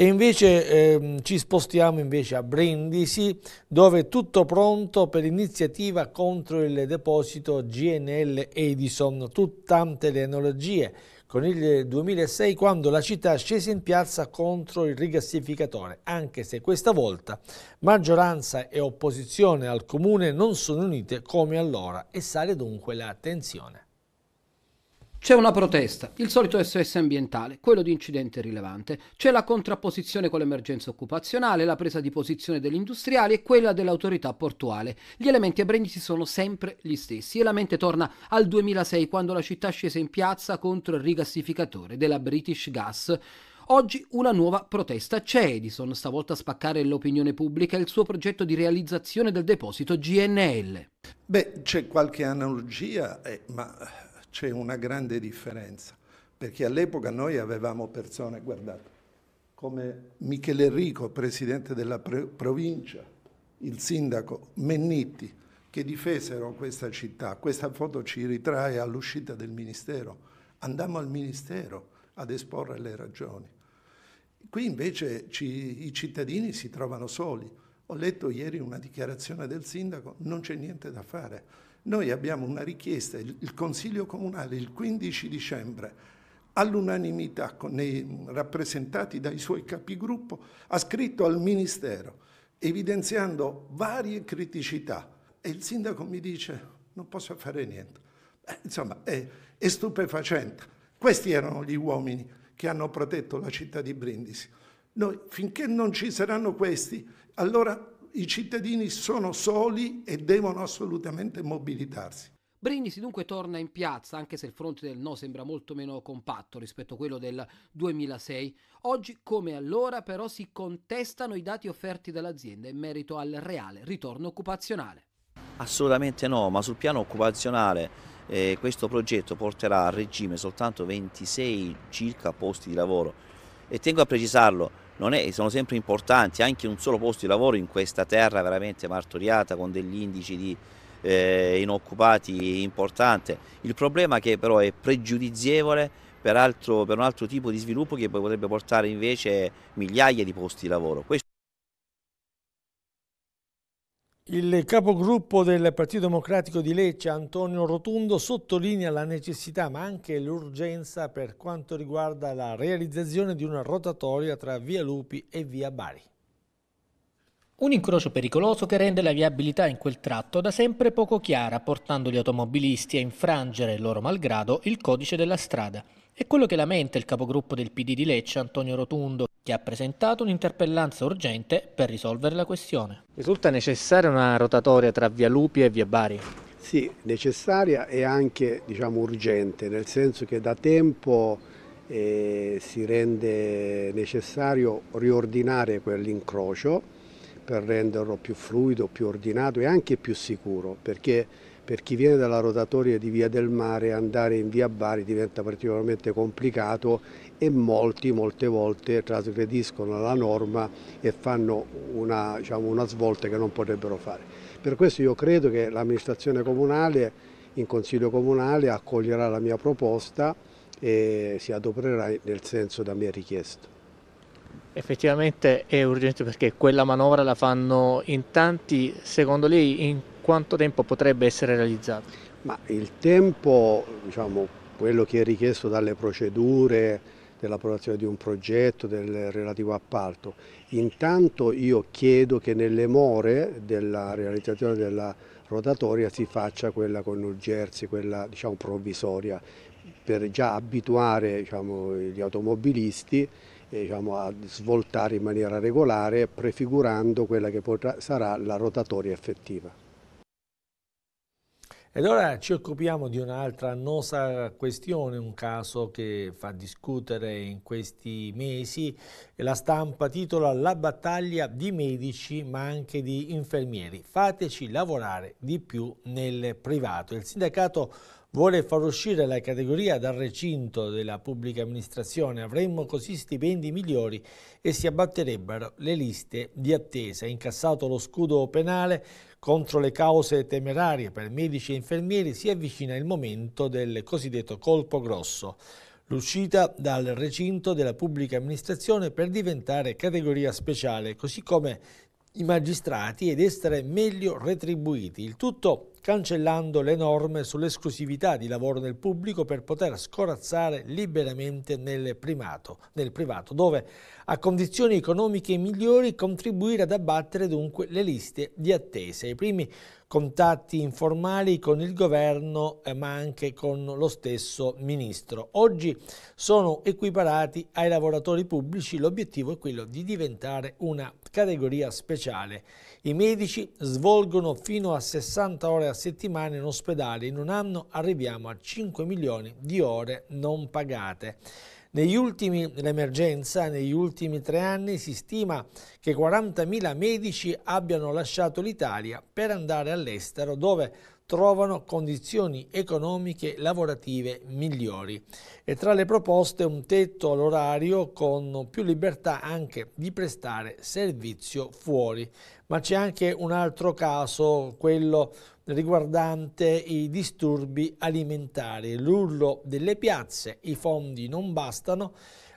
E invece ehm, ci spostiamo invece a Brindisi, dove è tutto pronto per iniziativa contro il deposito GNL Edison, tutte le analogie con il 2006 quando la città scese in piazza contro il rigassificatore, anche se questa volta maggioranza e opposizione al comune non sono unite come allora e sale dunque la tensione. C'è una protesta, il solito SOS ambientale, quello di incidente rilevante. C'è la contrapposizione con l'emergenza occupazionale, la presa di posizione degli industriali e quella dell'autorità portuale. Gli elementi a abregnisi sono sempre gli stessi e la mente torna al 2006 quando la città scese in piazza contro il rigassificatore della British Gas. Oggi una nuova protesta. C'è Edison, stavolta a spaccare l'opinione pubblica e il suo progetto di realizzazione del deposito GNL. Beh, c'è qualche analogia, eh, ma eh, c'è una grande differenza, perché all'epoca noi avevamo persone, guardate, come Michele Enrico, presidente della provincia, il sindaco Mennitti, che difesero questa città. Questa foto ci ritrae all'uscita del Ministero. Andammo al Ministero ad esporre le ragioni. Qui invece ci, i cittadini si trovano soli. Ho letto ieri una dichiarazione del sindaco, non c'è niente da fare noi abbiamo una richiesta, il Consiglio Comunale il 15 dicembre all'unanimità rappresentati dai suoi capigruppo ha scritto al Ministero evidenziando varie criticità e il sindaco mi dice non posso fare niente. Eh, insomma è, è stupefacente. Questi erano gli uomini che hanno protetto la città di Brindisi. Noi finché non ci saranno questi, allora i cittadini sono soli e devono assolutamente mobilitarsi. Brindisi dunque torna in piazza, anche se il fronte del no sembra molto meno compatto rispetto a quello del 2006. Oggi, come allora, però si contestano i dati offerti dall'azienda in merito al reale ritorno occupazionale. Assolutamente no, ma sul piano occupazionale eh, questo progetto porterà a regime soltanto 26 circa posti di lavoro e tengo a precisarlo è, sono sempre importanti, anche un solo posto di lavoro in questa terra veramente martoriata con degli indici di eh, inoccupati importanti. Il problema che però è pregiudizievole per, altro, per, un altro tipo di sviluppo che potrebbe portare invece migliaia di posti di lavoro. Questo il capogruppo del Partito Democratico di Lecce, Antonio Rotundo, sottolinea la necessità ma anche l'urgenza per quanto riguarda la realizzazione di una rotatoria tra Via Lupi e Via Bari. Un incrocio pericoloso che rende la viabilità in quel tratto da sempre poco chiara, portando gli automobilisti a infrangere, loro malgrado, il codice della strada. È quello che lamenta il capogruppo del PD di Lecce, Antonio Rotundo, che ha presentato un'interpellanza urgente per risolvere la questione. Risulta necessaria una rotatoria tra via Lupi e via Bari? Sì, necessaria e anche diciamo, urgente, nel senso che da tempo eh, si rende necessario riordinare quell'incrocio per renderlo più fluido, più ordinato e anche più sicuro, perché per chi viene dalla rotatoria di Via del Mare andare in Via Bari diventa particolarmente complicato e molti molte volte trasgrediscono la norma e fanno una, diciamo, una svolta che non potrebbero fare. Per questo io credo che l'amministrazione comunale in consiglio comunale accoglierà la mia proposta e si adopererà nel senso da me richiesto. Effettivamente è urgente perché quella manovra la fanno in tanti, secondo lei in quanto tempo potrebbe essere realizzato? Ma il tempo, diciamo, quello che è richiesto dalle procedure dell'approvazione di un progetto, del relativo appalto. Intanto io chiedo che nelle more della realizzazione della rotatoria si faccia quella con urgenza, quella diciamo, provvisoria, per già abituare diciamo, gli automobilisti diciamo, a svoltare in maniera regolare, prefigurando quella che potrà, sarà la rotatoria effettiva. Ed ora ci occupiamo di un'altra annosa questione, un caso che fa discutere in questi mesi. La stampa titola La battaglia di medici ma anche di infermieri. Fateci lavorare di più nel privato. Il sindacato vuole far uscire la categoria dal recinto della pubblica amministrazione. Avremmo così stipendi migliori e si abbatterebbero le liste di attesa. Incassato lo scudo penale, contro le cause temerarie per medici e infermieri si avvicina il momento del cosiddetto colpo grosso, l'uscita dal recinto della pubblica amministrazione per diventare categoria speciale, così come i magistrati ed essere meglio retribuiti, il tutto cancellando le norme sull'esclusività di lavoro nel pubblico per poter scorazzare liberamente nel, primato, nel privato, dove a condizioni economiche migliori contribuire ad abbattere dunque le liste di attesa. I primi contatti informali con il governo eh, ma anche con lo stesso ministro. Oggi sono equiparati ai lavoratori pubblici, l'obiettivo è quello di diventare una categoria speciale. I medici svolgono fino a 60 ore a settimana in ospedale, in un anno arriviamo a 5 milioni di ore non pagate. Negli ultimi, l'emergenza, negli ultimi tre anni si stima che 40.000 medici abbiano lasciato l'Italia per andare all'estero dove trovano condizioni economiche lavorative migliori e tra le proposte un tetto all'orario con più libertà anche di prestare servizio fuori ma c'è anche un altro caso, quello riguardante i disturbi alimentari, l'urlo delle piazze, i fondi non bastano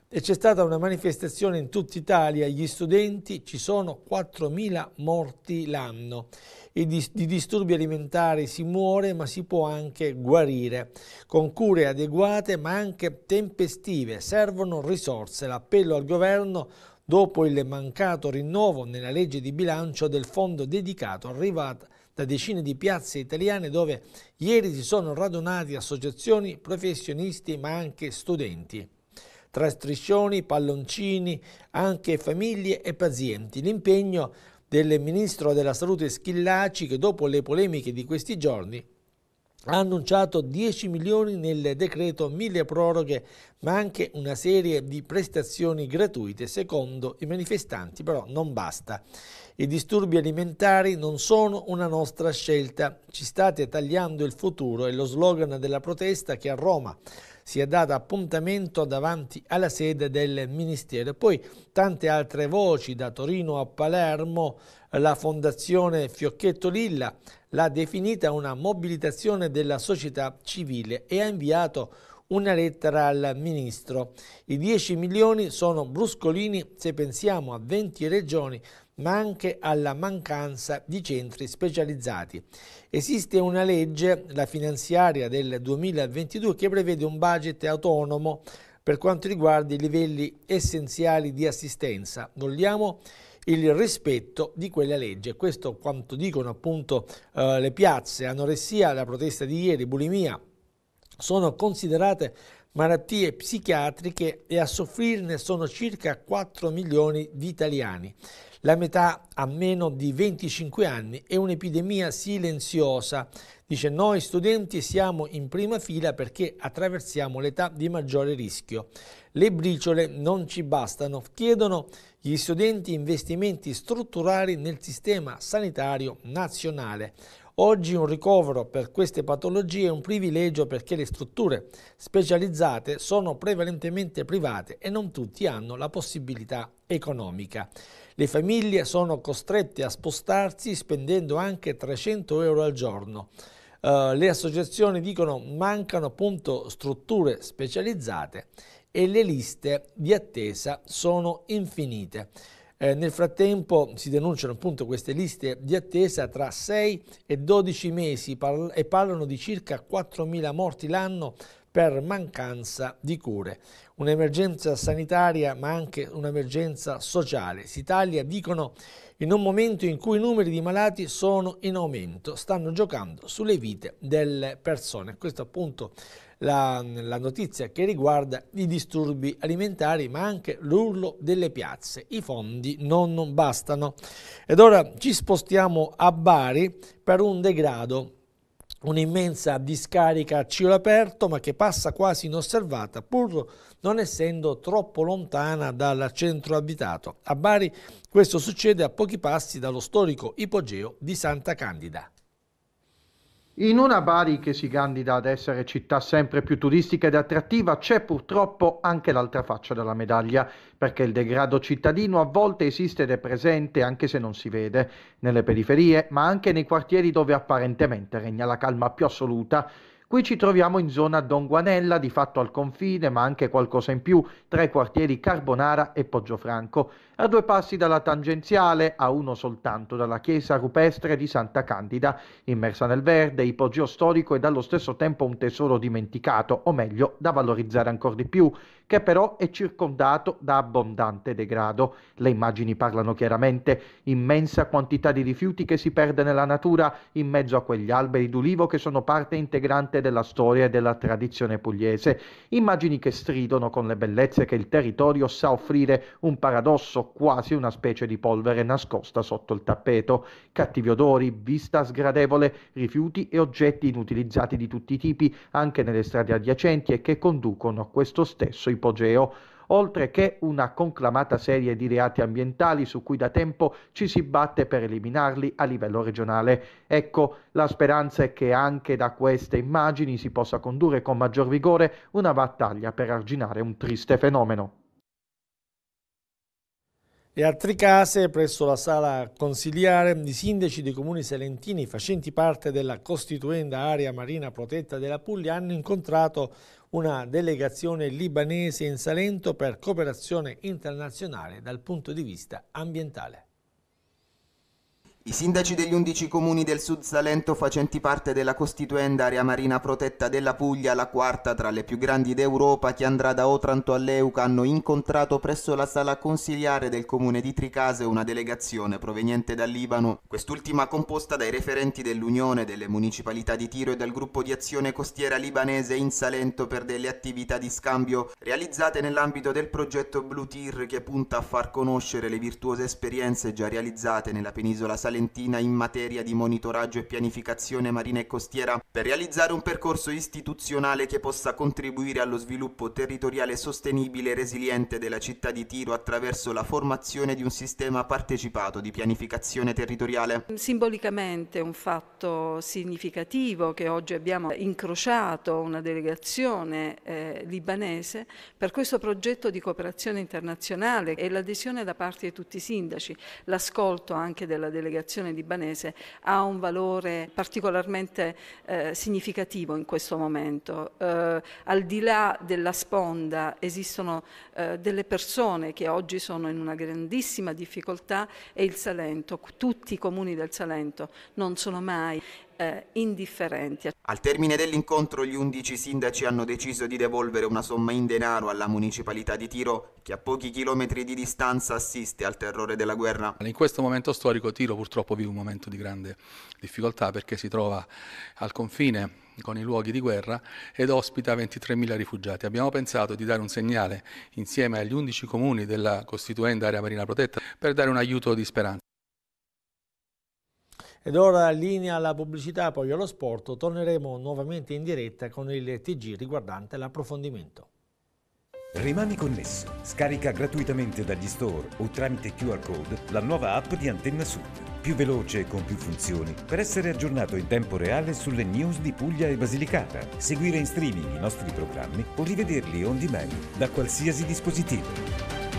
e c'è stata una manifestazione in tutta Italia, gli studenti, ci sono 4.000 morti l'anno. Di, di disturbi alimentari si muore ma si può anche guarire. Con cure adeguate ma anche tempestive servono risorse. L'appello al governo dopo il mancato rinnovo nella legge di bilancio del fondo dedicato arrivata da decine di piazze italiane dove ieri si sono radunati associazioni, professionisti ma anche studenti. Tra striscioni, palloncini, anche famiglie e pazienti. L'impegno del Ministro della Salute Schillaci che dopo le polemiche di questi giorni ha annunciato 10 milioni nel decreto mille proroghe, ma anche una serie di prestazioni gratuite. Secondo i manifestanti però non basta. I disturbi alimentari non sono una nostra scelta, ci state tagliando il futuro è lo slogan della protesta che a Roma si è data appuntamento davanti alla sede del Ministero. Poi tante altre voci da Torino a Palermo, la Fondazione Fiocchetto Lilla l'ha definita una mobilitazione della società civile e ha inviato una lettera al ministro. I 10 milioni sono bruscolini se pensiamo a 20 regioni, ma anche alla mancanza di centri specializzati. Esiste una legge, la finanziaria del 2022, che prevede un budget autonomo per quanto riguarda i livelli essenziali di assistenza. Vogliamo il rispetto di quella legge. Questo quanto dicono appunto eh, le piazze, anoressia, la protesta di ieri, bulimia, sono considerate malattie psichiatriche e a soffrirne sono circa 4 milioni di italiani. La metà ha meno di 25 anni è un'epidemia silenziosa. Dice noi studenti siamo in prima fila perché attraversiamo l'età di maggiore rischio. Le briciole non ci bastano, chiedono gli studenti investimenti strutturali nel sistema sanitario nazionale. Oggi un ricovero per queste patologie è un privilegio perché le strutture specializzate sono prevalentemente private e non tutti hanno la possibilità economica. Le famiglie sono costrette a spostarsi spendendo anche 300 euro al giorno. Uh, le associazioni dicono mancano appunto strutture specializzate e le liste di attesa sono infinite. Eh, nel frattempo si denunciano appunto queste liste di attesa tra 6 e 12 mesi parla e parlano di circa 4.000 morti l'anno per mancanza di cure. Un'emergenza sanitaria ma anche un'emergenza sociale. Si taglia, dicono, in un momento in cui i numeri di malati sono in aumento, stanno giocando sulle vite delle persone. Questo appunto la, la notizia che riguarda i disturbi alimentari ma anche l'urlo delle piazze. I fondi non, non bastano. Ed ora ci spostiamo a Bari per un degrado un'immensa discarica a cielo aperto ma che passa quasi inosservata pur non essendo troppo lontana dal centro abitato. A Bari questo succede a pochi passi dallo storico ipogeo di Santa Candida. In una Bari che si candida ad essere città sempre più turistica ed attrattiva c'è purtroppo anche l'altra faccia della medaglia, perché il degrado cittadino a volte esiste ed è presente anche se non si vede, nelle periferie, ma anche nei quartieri dove apparentemente regna la calma più assoluta Qui ci troviamo in zona Don Guanella, di fatto al confine, ma anche qualcosa in più, tra i quartieri Carbonara e Poggiofranco, a due passi dalla tangenziale, a uno soltanto dalla chiesa rupestre di Santa Candida, immersa nel verde, ipogeo storico e dallo stesso tempo un tesoro dimenticato, o meglio, da valorizzare ancora di più, che però è circondato da abbondante degrado. Le immagini parlano chiaramente, immensa quantità di rifiuti che si perde nella natura in mezzo a quegli alberi d'ulivo che sono parte integrante della storia e della tradizione pugliese, immagini che stridono con le bellezze che il territorio sa offrire, un paradosso, quasi una specie di polvere nascosta sotto il tappeto, cattivi odori, vista sgradevole, rifiuti e oggetti inutilizzati di tutti i tipi, anche nelle strade adiacenti e che conducono a questo stesso ipogeo oltre che una conclamata serie di reati ambientali su cui da tempo ci si batte per eliminarli a livello regionale. Ecco, la speranza è che anche da queste immagini si possa condurre con maggior vigore una battaglia per arginare un triste fenomeno. Le altre case presso la sala consiliare di sindaci dei comuni salentini facenti parte della costituenda area marina protetta della Puglia hanno incontrato una delegazione libanese in Salento per cooperazione internazionale dal punto di vista ambientale. I sindaci degli 11 comuni del Sud Salento facenti parte della costituenda area marina protetta della Puglia, la quarta tra le più grandi d'Europa che andrà da Otranto all'Euca, hanno incontrato presso la sala consiliare del comune di Tricase una delegazione proveniente dal Libano, quest'ultima composta dai referenti dell'Unione delle municipalità di Tiro e dal gruppo di azione costiera libanese in Salento per delle attività di scambio realizzate nell'ambito del progetto Blue Tir che punta a far conoscere le virtuose esperienze già realizzate nella penisola salentina salentina in materia di monitoraggio e pianificazione marina e costiera per realizzare un percorso istituzionale che possa contribuire allo sviluppo territoriale sostenibile e resiliente della città di Tiro attraverso la formazione di un sistema partecipato di pianificazione territoriale. Simbolicamente un fatto significativo che oggi abbiamo incrociato una delegazione eh, libanese per questo progetto di cooperazione internazionale e l'adesione da parte di tutti i sindaci, l'ascolto anche della delegazione creazione libanese ha un valore particolarmente eh, significativo in questo momento. Eh, al di là della sponda esistono eh, delle persone che oggi sono in una grandissima difficoltà e il Salento, tutti i comuni del Salento non sono mai eh, indifferenti. Al termine dell'incontro gli 11 sindaci hanno deciso di devolvere una somma in denaro alla municipalità di Tiro che a pochi chilometri di distanza assiste al terrore della guerra. In questo momento storico Tiro purtroppo vive un momento di grande difficoltà perché si trova al confine con i luoghi di guerra ed ospita 23.000 rifugiati. Abbiamo pensato di dare un segnale insieme agli 11 comuni della costituenda area marina protetta per dare un aiuto di speranza. Ed ora linea alla pubblicità, poi allo sport. Torneremo nuovamente in diretta con il TG riguardante l'approfondimento. Rimani connesso. Scarica gratuitamente dagli store o tramite QR code la nuova app di Antenna Sud. Più veloce e con più funzioni per essere aggiornato in tempo reale sulle news di Puglia e Basilicata, seguire in streaming i nostri programmi o rivederli on demand da qualsiasi dispositivo.